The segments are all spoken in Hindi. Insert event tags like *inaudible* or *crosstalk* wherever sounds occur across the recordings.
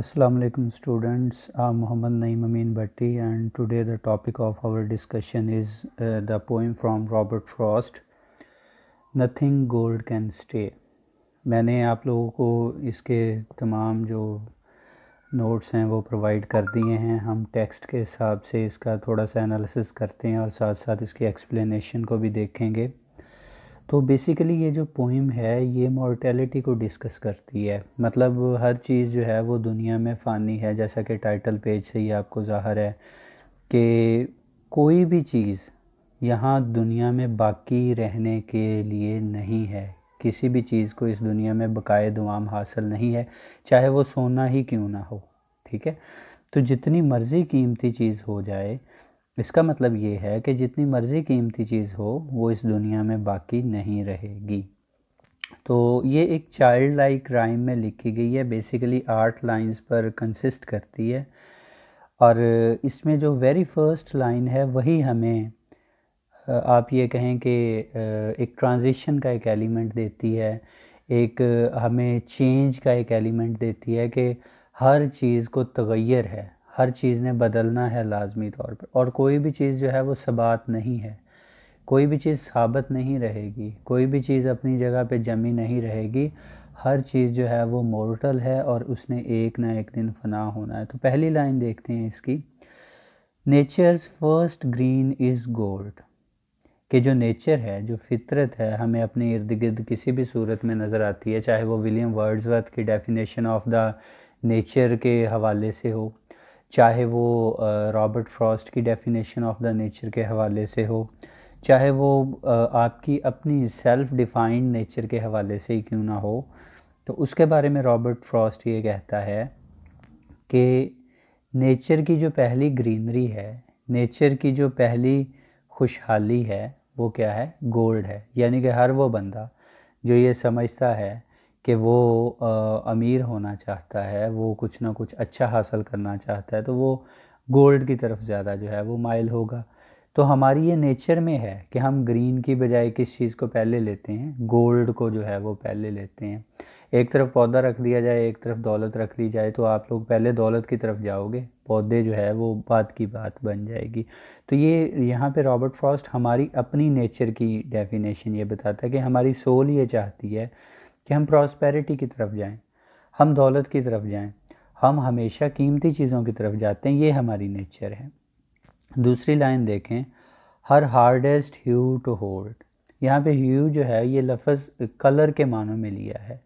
Assalamualaikum students, I'm Muhammad Naim Amin Bhatti and today the topic of our discussion is uh, the poem from Robert Frost, Nothing Gold Can Stay. मैंने आप लोगों को इसके तमाम जो नोट्स हैं वो प्रोवाइड कर दिए हैं हम टेक्स्ट के हिसाब से इसका थोड़ा सा एनालिसिस करते हैं और साथ साथ इसकी एक्सप्लेनेशन को भी देखेंगे तो बेसिकली ये जो पोइम है ये मॉर्टेलिटी को डिस्कस करती है मतलब हर चीज़ जो है वो दुनिया में फ़ानी है जैसा कि टाइटल पेज से ही आपको ज़ाहर है कि कोई भी चीज़ यहाँ दुनिया में बाकी रहने के लिए नहीं है किसी भी चीज़ को इस दुनिया में बकाए दुआम हासिल नहीं है चाहे वो सोना ही क्यों ना हो ठीक है तो जितनी मर्ज़ी कीमती चीज़ हो जाए इसका मतलब ये है कि जितनी मर्ज़ी कीमती चीज़ हो वो इस दुनिया में बाकी नहीं रहेगी तो ये एक चाइल्ड लाइक क्राइम में लिखी गई है बेसिकली आर्ट लाइंस पर कंसिस्ट करती है और इसमें जो वेरी फर्स्ट लाइन है वही हमें आप ये कहें कि एक ट्रांजिशन का एक एलिमेंट देती है एक हमें चेंज का एक एलिमेंट देती है कि हर चीज़ को तगैर है हर चीज़ ने बदलना है लाजमी तौर पर और कोई भी चीज़ जो है वो सबात नहीं है कोई भी चीज़ साबित नहीं रहेगी कोई भी चीज़ अपनी जगह पे जमी नहीं रहेगी हर चीज़ जो है वो मोर्टल है और उसने एक ना एक दिन फना होना है तो पहली लाइन देखते हैं इसकी nature's first green is gold कि जो नेचर है जो फितरत है हमें अपने इर्द गिर्द किसी भी सूरत में नज़र आती है चाहे वो विलियम वर्ड्सवर्थ की डेफिनेशन ऑफ द नेचर के हवाले से हो चाहे वो रॉबर्ट फ्रॉस्ट की डेफिनेशन ऑफ द नेचर के हवाले से हो चाहे वो आपकी अपनी सेल्फ डिफाइंड नेचर के हवाले से ही क्यों ना हो तो उसके बारे में रॉबर्ट फ्रॉस्ट ये कहता है कि नेचर की जो पहली ग्रीनरी है नेचर की जो पहली खुशहाली है वो क्या है गोल्ड है यानी कि हर वो बंदा जो ये समझता है कि वो आ, अमीर होना चाहता है वो कुछ ना कुछ अच्छा हासिल करना चाहता है तो वो गोल्ड की तरफ ज़्यादा जो है वो माइल होगा तो हमारी ये नेचर में है कि हम ग्रीन की बजाय किस चीज़ को पहले लेते हैं गोल्ड को जो है वो पहले लेते हैं एक तरफ पौधा रख दिया जाए एक तरफ दौलत रख ली जाए तो आप लोग पहले दौलत की तरफ जाओगे पौधे जो है वो बात की बात बन जाएगी तो ये यहाँ पे रॉबर्ट फ्रॉस्ट हमारी अपनी नेचर की डेफिनेशन ये बताता है कि हमारी सोल ये चाहती है कि हम प्रॉस्पेरिटी की तरफ जाएं हम दौलत की तरफ जाएं हम हमेशा कीमती चीज़ों की तरफ जाते हैं ये हमारी नेचर है दूसरी लाइन देखें her hardest hue to hold यहाँ पे ह्यू जो है ये लफ्ज़ कलर के मानों में लिया है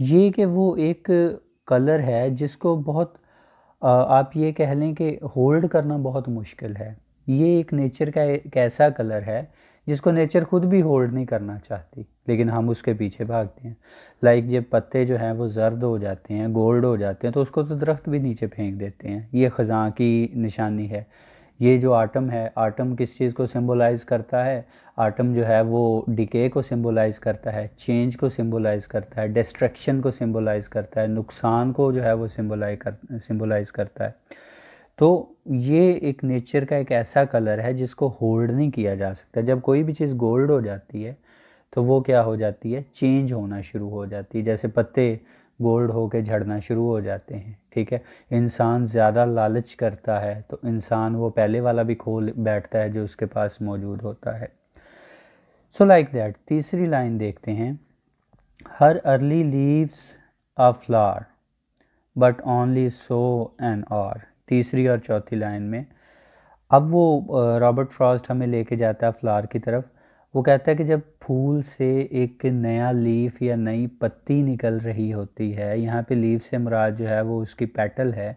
ये कि वो एक कलर है जिसको बहुत आप ये कह लें कि होल्ड करना बहुत मुश्किल है ये एक नेचर का एक ऐसा कलर है जिसको नेचर खुद भी होल्ड नहीं करना चाहती लेकिन हम उसके पीछे भागते हैं लाइक जब पत्ते जो हैं वो जर्द हो जाते हैं गोल्ड हो जाते हैं तो उसको तो दरख्त भी नीचे फेंक देते हैं ये ख़जा की निशानी है ये जो आटम है आटम किस चीज़ को सिम्बोलाइज़ करता है आटम जो है वो डिके को सिम्बोलाइज़ करता है चेंज को सिम्बोलाइज़ करता है डिस्ट्रक्शन को सिम्बोलाइज़ करता है नुकसान को जो है वो सिम्बोलाइज कर सिम्बोलाइज़ करता है तो ये एक नेचर का एक ऐसा कलर है जिसको होल्ड नहीं किया जा सकता जब कोई भी चीज़ गोल्ड हो जाती है तो वो क्या हो जाती है चेंज होना शुरू हो जाती है जैसे पत्ते गोल्ड के झड़ना शुरू हो जाते हैं ठीक है इंसान ज़्यादा लालच करता है तो इंसान वो पहले वाला भी खोल बैठता है जो उसके पास मौजूद होता है सो लाइक दैट तीसरी लाइन देखते हैं her early leaf's a flower but only so an hour तीसरी और चौथी लाइन में अब वो रॉबर्ट फ्रॉस्ट हमें लेके जाता है फ्लावर की तरफ वो कहता है कि जब फूल से एक नया लीफ या नई पत्ती निकल रही होती है यहाँ पे लीफ से मुराद जो है वो उसकी पैटल है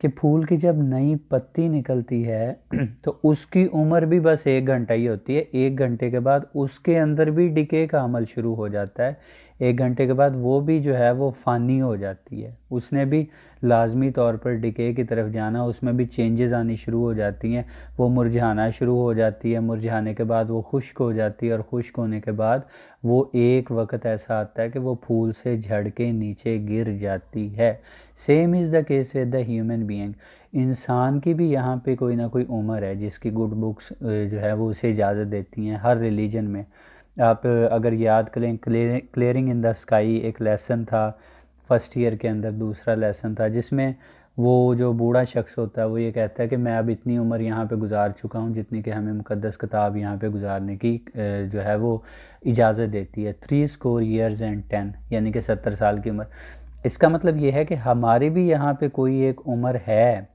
कि फूल की जब नई पत्ती निकलती है *clears throat* तो उसकी उम्र भी बस एक घंटा ही होती है एक घंटे के बाद उसके अंदर भी डिके का अमल शुरू हो जाता है एक घंटे के बाद वो भी जो है वो फ़ानी हो जाती है उसने भी लाजमी तौर पर डिके की तरफ जाना उसमें भी चेंजेस आनी शुरू हो जाती हैं वो मुरझाना शुरू हो जाती है मुरझाने के बाद वो खुश्क हो जाती है और खुश्क होने के बाद वो एक वक्त ऐसा आता है कि वो फूल से झड़ के नीचे गिर जाती है same is the case with the human being इंसान की भी यहाँ पे कोई ना कोई उम्र है जिसकी गुड बुक्स जो है वो उसे इजाज़त देती हैं हर रिलीजन में आप अगर याद करें क्लियरिंग इन द स्काई एक लेसन था फर्स्ट ईयर के अंदर दूसरा लेसन था जिसमें वो जो बूढ़ा शख्स होता है वो ये कहता है कि मैं अब इतनी उम्र यहाँ पे गुजार चुका हूँ जितनी कि हमें मुकदस किताब यहाँ पे गुजारने की जो है वो इजाज़त देती है three score years and ten यानी कि सत्तर साल की उम्र इसका मतलब ये है कि हमारी भी यहाँ पे कोई एक उम्र है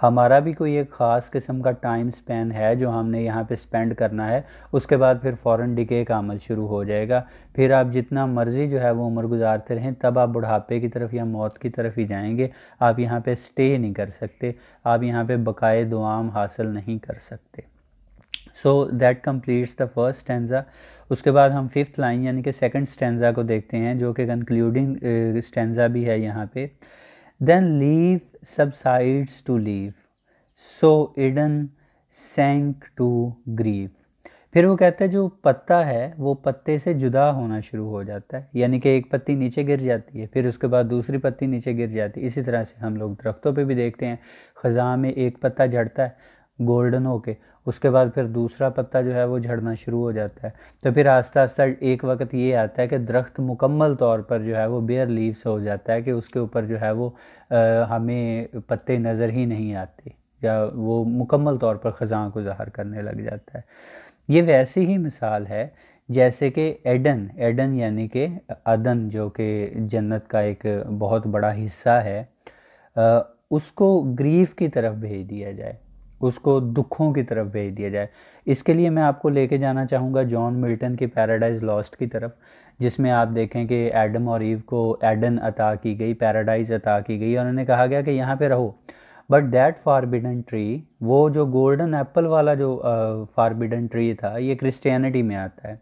हमारा भी कोई एक ख़ास किस्म का टाइम स्पेन है जो हमने यहाँ पे स्पेंड करना है उसके बाद फिर फ़ौर डिके का अमल शुरू हो जाएगा फिर आप जितना मर्ज़ी जो है वो उम्र गुजारते रहें तब आप बुढ़ापे की तरफ या मौत की तरफ ही जाएंगे आप यहाँ पे स्टे नहीं कर सकते आप यहाँ पे बकाए दुआम हासिल नहीं कर सकते so that completes the first stanza उसके बाद हम फिफ्थ लाइन यानी कि सेकेंड स्टेंजा को देखते हैं जो कि कंक्लूडिंग स्टेंजा भी है यहाँ पे Then leaf subsides to leaf So Eden sank to grief. फिर वो कहते हैं जो पत्ता है वो पत्ते से जुदा होना शुरू हो जाता है यानी कि एक पत्ती नीचे गिर जाती है फिर उसके बाद दूसरी पत्ती नीचे गिर जाती है इसी तरह से हम लोग दरख्तों पे भी देखते हैं ख़ज़ा में एक पत्ता झड़ता है गोल्डन होके उसके बाद फिर दूसरा पत्ता जो है वो झड़ना शुरू हो जाता है तो फिर आस्ता आस्ता एक वक्त ये आता है कि दरख्त मुकम्मल तौर पर जो है वो बेयर लीव्स हो जाता है कि उसके ऊपर जो है वो आ, हमें पत्ते नज़र ही नहीं आते या वो मुकम्मल तौर पर ख़जा को ज़ाहर करने लग जाता है ये वैसी ही मिसाल है जैसे कि एडन एडन यानी कि अदन जो कि जन्नत का एक बहुत बड़ा हिस्सा है उसको ग्रीफ की तरफ भेज दिया जाए उसको दुखों की तरफ भेज दिया जाए इसके लिए मैं आपको लेके जाना चाहूँगा जॉन मिल्टन की पैराडाइज लॉस्ट की तरफ जिसमें आप देखें कि एडम और ईव को एडन अता की गई पैराडाइज अता की गई और उन्हें कहा गया कि यहाँ पे रहो बट दैट फारबिडन ट्री वो जो गोल्डन एप्पल वाला जो फारबिडन uh, ट्री था ये क्रिश्चियनिटी में आता है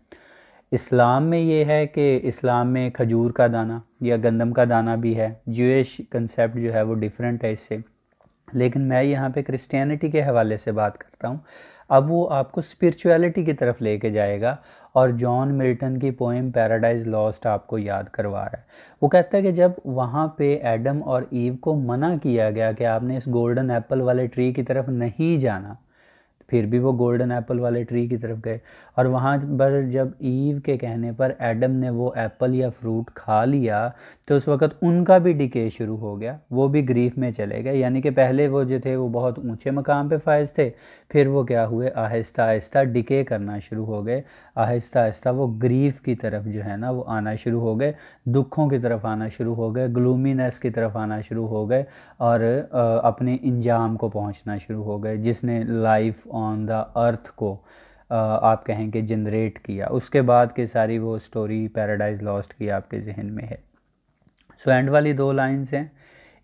इस्लाम में ये है कि इस्लाम में खजूर का दाना या गंदम का दाना भी है जुएश कंसेप्ट जो है वो डिफरेंट है इससे लेकिन मैं यहाँ पे क्रिश्चियनिटी के हवाले से बात करता हूँ अब वो आपको स्पिरिचुअलिटी की तरफ लेके जाएगा और जॉन मिल्टन की पोइम पैराडाइज लॉस्ट आपको याद करवा रहा है वो कहता है कि जब वहाँ पे एडम और ईव को मना किया गया कि आपने इस गोल्डन एप्पल वाले ट्री की तरफ नहीं जाना फिर भी वो गोल्डन एप्पल वाले ट्री की तरफ गए और वहाँ पर जब ईव के कहने पर एडम ने वो एप्पल या फ्रूट खा लिया तो उस वक्त उनका भी डिके शुरू हो गया वो भी ग्रीफ में चले गए यानी कि पहले वो जो थे वो बहुत ऊंचे मकाम पे फायज थे फिर वो क्या हुए आहिस्ता आहिस्ता डिके करना शुरू हो गए आहिस्ता आहिस्ता वो ग्रीफ की तरफ जो है ना वो आना शुरू हो गए दुखों की तरफ आना शुरू हो गए ग्लूमीनेस की तरफ आना शुरू हो गए और अपने इंजाम को पहुंचना शुरू हो गए जिसने लाइफ ऑन द अर्थ को आप कहें कि जनरेट किया उसके बाद की सारी वो स्टोरी पैराडाइज लॉस्ट की आपके जहन में है सो एंड वाली दो लाइन्स हैं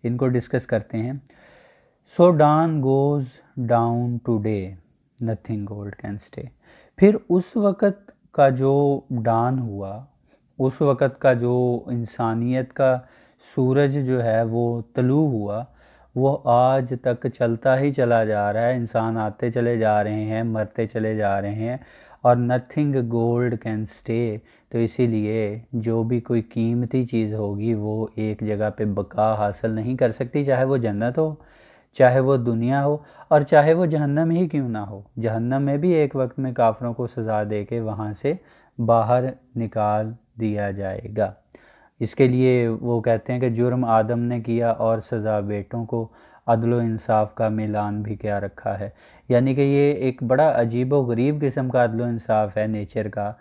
इनको डिस्कस करते हैं so dawn goes down to day nothing gold can stay फिर उस वक़्त का जो डान हुआ उस वक़्त का जो इंसानियत का सूरज जो है वो तलु हुआ वो आज तक चलता ही चला जा रहा है इंसान आते चले जा रहे हैं मरते चले जा रहे हैं और नथिंग गोल्ड कैन स्टे तो इसीलिए जो भी कोई कीमती चीज़ होगी वो एक जगह पे बका हासिल नहीं कर सकती चाहे वो जन्नत हो चाहे वो दुनिया हो और चाहे वो जहन्नम ही क्यों ना हो जहन्नम में भी एक वक्त में काफ़रों को सज़ा दे के वहाँ से बाहर निकाल दिया जाएगा इसके लिए वो कहते हैं कि जुर्म आदम ने किया और सज़ा बेटों को अदल इंसाफ का मिलान भी क्या रखा है यानी कि ये एक बड़ा अजीब व गरीब किस्म का अदल इंसाफ है नेचर का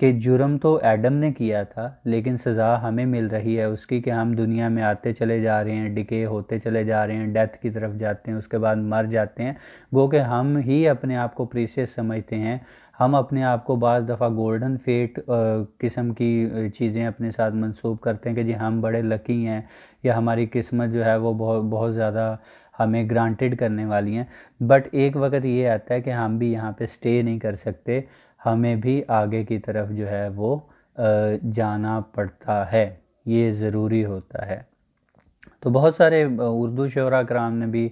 कि जुर्म तो एडम ने किया था लेकिन सज़ा हमें मिल रही है उसकी कि हम दुनिया में आते चले जा रहे हैं डिके होते चले जा रहे हैं डेथ की तरफ जाते हैं उसके बाद मर जाते हैं वो कि हम ही अपने आप को प्रीसियस समझते हैं हम अपने आप को बज़ दफ़ा गोल्डन फेट किस्म की चीज़ें अपने साथ मंसूब करते हैं कि जी हम बड़े लकी हैं या हमारी किस्मत जो है वो बहुत बहुत ज़्यादा हमें ग्रांटेड करने वाली हैं बट एक वक्त ये आता है कि हम भी यहाँ पे स्टे नहीं कर सकते हमें भी आगे की तरफ जो है वो जाना पड़ता है ये ज़रूरी होता है तो बहुत सारे उर्दू शरा कराम ने भी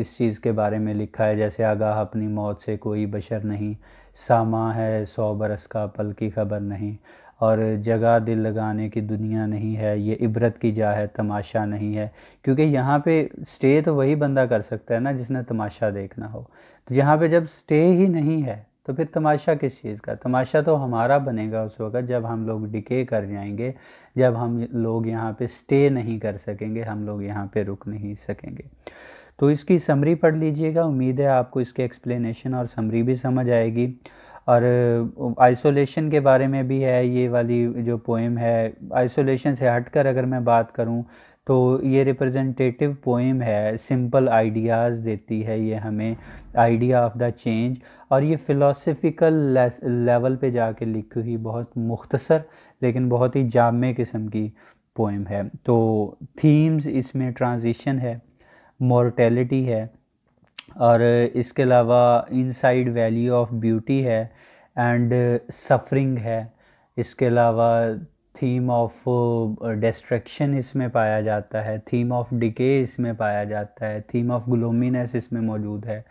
इस चीज़ के बारे में लिखा है जैसे आगाह अपनी मौत से कोई बशर नहीं सामा है सौ बरस का पल की खबर नहीं और जगह दिल लगाने की दुनिया नहीं है ये इबरत की जा है तमाशा नहीं है क्योंकि यहाँ पे स्टे तो वही बंदा कर सकता है ना जिसने तमाशा देखना हो तो यहाँ पे जब स्टे ही नहीं है तो फिर तमाशा किस चीज़ का तमाशा तो हमारा बनेगा उस वक़्त जब हम लोग डिके कर जाएंगे जब हम लोग यहाँ पे स्टे नहीं कर सकेंगे हम लोग यहाँ पे रुक नहीं सकेंगे तो इसकी समरी पढ़ लीजिएगा उम्मीद है आपको इसके एक्सप्लेनेशन और समरी भी समझ आएगी और आइसोलेशन के बारे में भी है ये वाली जो पोइम है आइसोलेशन से हटकर अगर मैं बात करूँ तो ये रिप्रेजेंटेटिव पोएम है सिंपल आइडियाज़ देती है ये हमें आइडिया ऑफ द चेंज और ये फ़िलासफ़िकल लेवल पे जाके लिखी हुई बहुत मुख्तसर लेकिन बहुत ही जाम किस्म की पोएम है तो थीम्स इसमें ट्रांजिशन है मोरटेलिटी है और इसके अलावा इनसाइड वैल्यू ऑफ ब्यूटी है एंड सफरिंग है इसके अलावा थीम ऑफ डिस्ट्रक्शन इसमें पाया जाता है थीम ऑफ डिके इसमें पाया जाता है थीम ऑफ ग्लोमिनस इसमें मौजूद है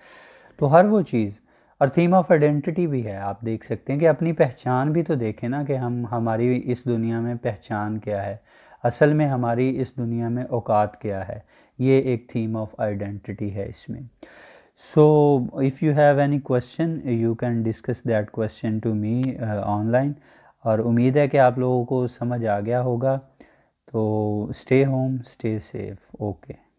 तो हर वो चीज़ और थीम ऑफ आइडेंटिटी भी है आप देख सकते हैं कि अपनी पहचान भी तो देखें ना कि हम हमारी इस दुनिया में पहचान क्या है असल में हमारी इस दुनिया में औकात क्या है ये एक थीम ऑफ आइडेंटिटी है इसमें so if you have any question you can discuss that question to me uh, और उम्मीद है कि आप लोगों को समझ आ गया होगा तो stay home stay safe okay